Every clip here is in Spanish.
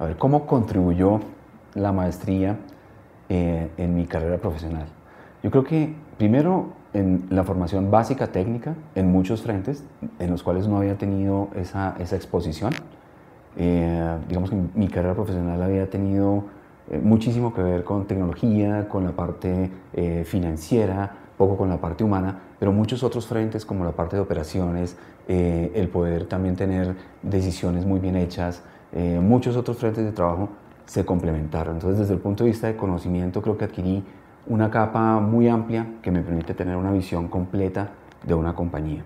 a ver cómo contribuyó la maestría eh, en mi carrera profesional. Yo creo que primero en la formación básica técnica, en muchos frentes, en los cuales no había tenido esa, esa exposición. Eh, digamos que mi carrera profesional había tenido eh, muchísimo que ver con tecnología, con la parte financiera, poco con la parte humana, pero muchos otros frentes como la parte de operaciones, el poder también tener decisiones muy bien hechas, eh, muchos otros frentes de trabajo se complementaron. Entonces, desde el punto de vista de conocimiento, creo que adquirí una capa muy amplia que me permite tener una visión completa de una compañía.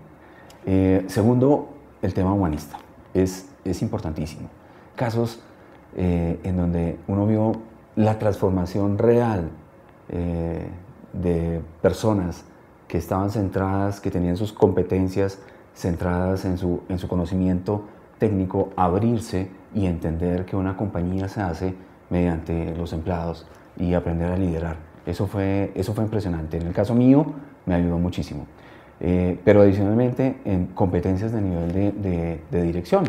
Eh, segundo, el tema humanista. Es, es importantísimo. Casos eh, en donde uno vio la transformación real de personas que estaban centradas, que tenían sus competencias centradas en su, en su conocimiento técnico, abrirse y entender que una compañía se hace mediante los empleados y aprender a liderar. Eso fue, eso fue impresionante. En el caso mío, me ayudó muchísimo. Eh, pero adicionalmente, en competencias de nivel de, dirección,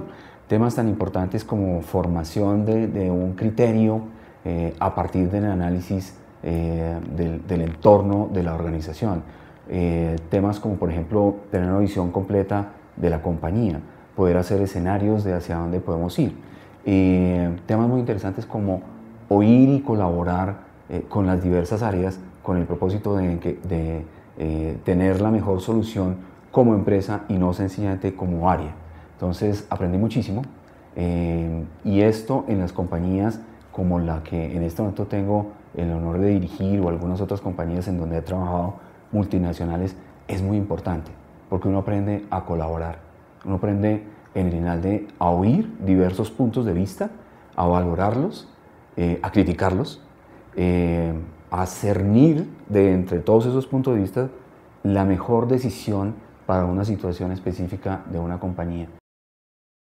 temas tan importantes como formación de, un criterio eh, a partir del análisis eh, del, del, entorno de la organización. temas como, por ejemplo, tener una visión completa de la compañía, poder hacer escenarios de hacia dónde podemos ir. Eh, temas muy interesantes como oír y colaborar eh, con las diversas áreas con el propósito de, eh, tener la mejor solución como empresa y no sencillamente como área. Entonces aprendí muchísimo y esto en las compañías como la que en este momento tengo el honor de dirigir o algunas otras compañías en donde he trabajado multinacionales es muy importante porque uno aprende a colaborar, uno aprende en el final a oír diversos puntos de vista, a valorarlos, eh, a criticarlos, eh, a cernir de entre todos esos puntos de vista la mejor decisión para una situación específica de una compañía.